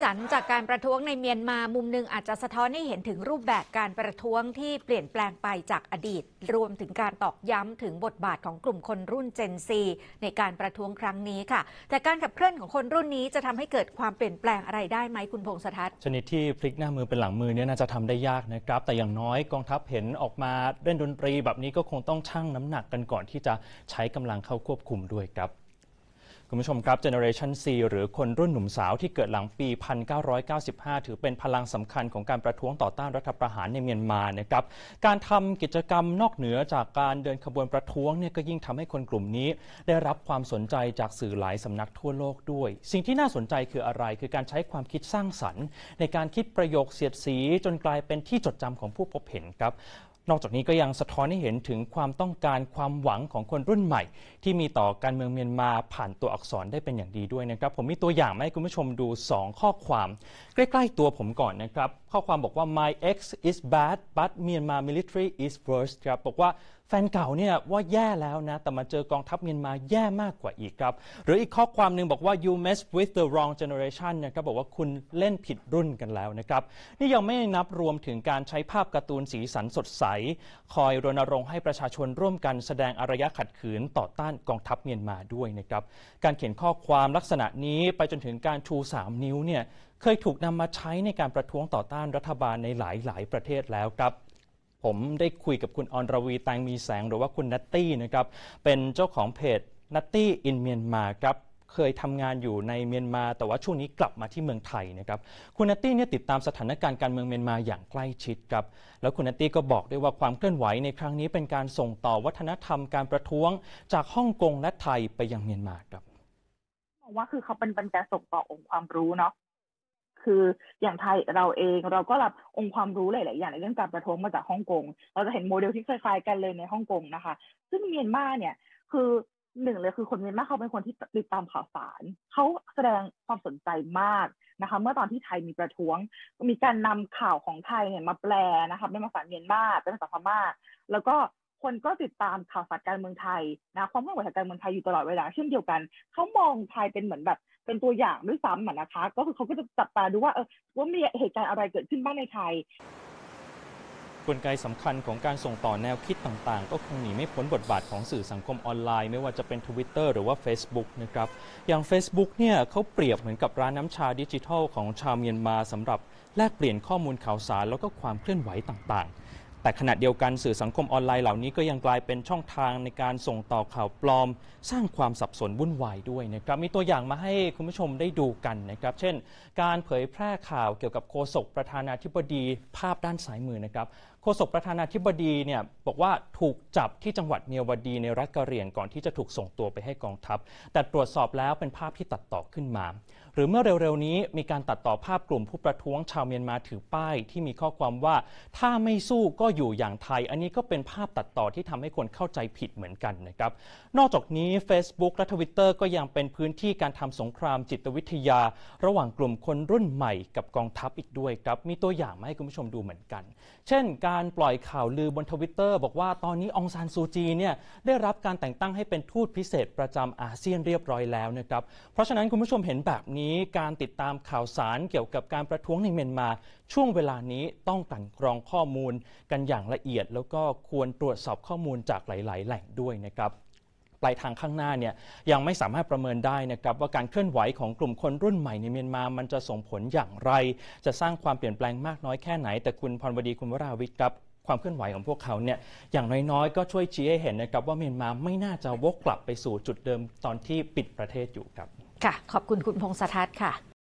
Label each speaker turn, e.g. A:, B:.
A: สันจากการประท้วงในเมียนมามุมหนึ่งอาจจะสะท้อนให้เห็นถึงรูปแบบการประท้วงที่เปลี่ยนแปลงไปจากอดีต รวมถึงการตอกย้ำถึงบทบาทของกลุ่มคนรุ่นเจนซีในการประท้วงครั้งนี้ค่ะ แต่การขับเคลื่อนของคนรุ่นนี้จะทำให้เกิดความเปลี่ยนแปลงอะไรได้ไหมคุณพงษ์สถัศ
B: ชนิดที่พลิกหน้ามือเป็นหลังมือเนี่ยน่าจะทำได้ยากนะครับ แต่อย่างน้อยกองทัพเห็นออกมาเล่นดนตรีแบบนี้ก็คงต้องชั่งน้ำหนักกันก่อนที่จะใช้กำลังเข้าควบคุมด้วยครับคุณผู้ชมครับ Generation C หรือคนรุ่นหนุ่มสาวที่เกิดหลังปี 1995 ถือเป็นพลังสำคัญของการประท้วงต่อต้านรัฐประหารในเมียนมานะครับการทำกิจกรรมนอกเหนือจากการเดินขบวนประท้วงเนี่ยก็ยิ่งทำให้คนกลุ่มนี้ได้รับความสนใจจากสื่อหลายสำนักทั่วโลกด้วย สิ่งที่น่าสนใจคืออะไรคือการใช้ความคิดสร้างสรรค์ในการคิดประโยคเสียดสีจนกลายเป็นที่จดจำของผู้พบเห็นครับนอกจากนี้ก็ยังสะท้อนให้เห็นถึงความต้องการความหวังของคนรุ่นใหม่ ที่มีต่อการเมืองเมียนมาผ่านตัวอักษรได้เป็นอย่างดีด้วยนะครับผมมีตัวอย่างมาให้คุณผู้ชมดู 2 ข้อความใกล้ๆตัวผมก่อนนะครับข้อความบอกว่า my ex is bad but Myanmar military is worse ครับบอกว่าแฟนเก่าเนี่ยว่าแย่แล้วนะแต่มาเจอกองทัพเมียนมาแย่มากกว่าอีกครับหรืออีกข้อความหนึ่งบอกว่า you mess with the wrong generation นะครับบอกว่าคุณเล่นผิดรุ่นกันแล้วนะครับนี่ยังไม่นับรวมถึงการใช้ภาพการ์ตูนสีสันสดใสยคอยรณรงค์ให้ประชาชนร่วมกันแสดงอารยะขัดขืนต่อต้านกองทัพเมียนมาด้วยนะครับ การเขียนข้อความลักษณะนี้ไปจนถึงการชู3นิ้วเนี่ยเคยถูกนำมาใช้ในการประท้วงต่อต้านรัฐบาลในหลายๆประเทศแล้วครับ ผมได้คุยกับคุณอนรวีแตงมีแสงหรือว่าคุณนัตตี้นะครับเป็นเจ้าของเพจนัตตี้อินเมียนมาครับเคยทำงานอยู่ในเมียนมาแต่ว่าช่วงนี้กลับมาที่เมืองไทยนะครับ คุณนัตตี้เนี่ยติดตามสถานการณ์การเมืองเมียนมาอย่างใกล้ชิดครับ แล้วคุณนัตตี้ก็บอกด้วยว่าความเคลื่อนไหวในครั้งนี้เป็นการส่งต่อวัฒนธรรมการประท้วงจากฮ่องกงและไทยไปยังเมียนมาครับ
A: มองว่าคือเขาเป็นบรรจส่งต่อองค์ความรู้เนาะคืออย่างไทยเราเองเราก็รับองค์ความรู้หลายๆอย่างในเรื่องการประท้วงมาจากฮ่องกง เราจะเห็นโมเดลที่คล้ายๆกันเลยในฮ่องกงนะคะ ซึ่งเมียนมาเนี่ยคือหนึ่งเลยคือคนเมียนมาเขาเป็นคนที่ติดตามข่าวสาร เขาแสดงความสนใจมากนะคะ เมื่อตอนที่ไทยมีประท้วงมีการนำข่าวของไทยเนี่ยมาแปลนะคะเป็นภาษาเมียนมา เป็นภาษาพม่า แล้วก็คนก็ติดตามข่าวสารการเมืองไทยนะความเคลื่อนไหวทางการเมืองไทยอยู่ตลอดเวลาเช่นเดียวกันเขามองไทยเป็นเหมือนแบบเป็นตัวอย่างด้วยซ้ำนะคะ ก็คือเขาก็จะจับตาดูว่าเออว่ามีเหตุการณ์อะไรเกิดขึ้นบ้างในไทย
B: กลไกสำคัญของการส่งต่อแนวคิดต่างๆ ก็คงหนีไม่พ้นบทบาทของสื่อสังคมออนไลน์ ไม่ว่าจะเป็น Twitter หรือว่า Facebook นะครับ อย่าง Facebook เนี่ยเขาเปรียบเหมือนกับร้านน้าชาดิจิทัลของชาวเมียนมาสำหรับแลกเปลี่ยนข้อมูลข่าวสารแล้วก็ความเคลื่อนไหวต่างๆแต่ขณะเดียวกันสื่อสังคมออนไลน์เหล่านี้ก็ยังกลายเป็นช่องทางในการส่งต่อข่าวปลอมสร้างความสับสนวุ่นวายด้วยนะครับ มีตัวอย่างมาให้คุณผู้ชมได้ดูกันนะครับเช่น การเผยแพร่ข่าวเกี่ยวกับโฆษกประธานาธิบดี ภาพด้านซ้ายมือนะครับโฆษกประธานาธิบดีเนี่ยบอกว่าถูกจับที่จังหวัดเมียวดีในรัฐกะเหรี่ยงก่อนที่จะถูกส่งตัวไปให้กองทัพ แต่ตรวจสอบแล้วเป็นภาพที่ตัดต่อขึ้นมา หรือเมื่อเร็วๆนี้มีการตัดต่อภาพกลุ่มผู้ประท้วงชาวเมียนมาถือป้ายที่มีข้อความว่าถ้าไม่สู้ก็อยู่อย่างไทยอันนี้ก็เป็นภาพตัดต่อที่ทำให้คนเข้าใจผิดเหมือนกันนะครับนอกจากนี้ Facebook และ Twitter ก็ยังเป็นพื้นที่การทำสงครามจิตวิทยา ระหว่างกลุ่มคนรุ่นใหม่กับกองทัพอีกด้วยครับมีตัวอย่างมาให้คุณผู้ชมดูเหมือนกัน เช่นการปล่อยข่าวลือบนทวิตเตอร์บอกว่าตอนนี้องซานซูจีเนี่ยได้รับการแต่งตั้งให้เป็นทูตพิเศษประจำอาเซียนเรียบร้อยแล้วนะครับเพราะฉะนั้นคุณผู้ชมเห็นแบบนี้การติดตามข่าวสารเกี่ยวกับการประท้วงในเมียนมา ช่วงเวลานี้ต้องกันกรองข้อมูลกันันอย่างละเอียดแล้วก็ควรตรวจสอบข้อมูลจากหลาย ๆ แหล่งด้วยนะครับ ปลายทางข้างหน้าเนี่ยยังไม่สามารถประเมินได้นะครับ ว่าการเคลื่อนไหวของกลุ่มคนรุ่นใหม่ในเมียนมา มันจะส่งผลอย่างไร จะสร้างความเปลี่ยนแปลงมากน้อยแค่ไหน แต่คุณพรวดีคุณวราวิทย์ครับ ความเคลื่อนไหวของพวกเขาเนี่ยอย่างน้อย ๆ ก็ช่วยชี้ให้เห็นนะครับ ว่าเมียนมาไม่น่าจะวกกลับไปสู่จุดเดิมตอนที่ปิดประเทศอยู่ครับ
A: ค่ะขอบคุณคุณพงษ์สถัดค่ะ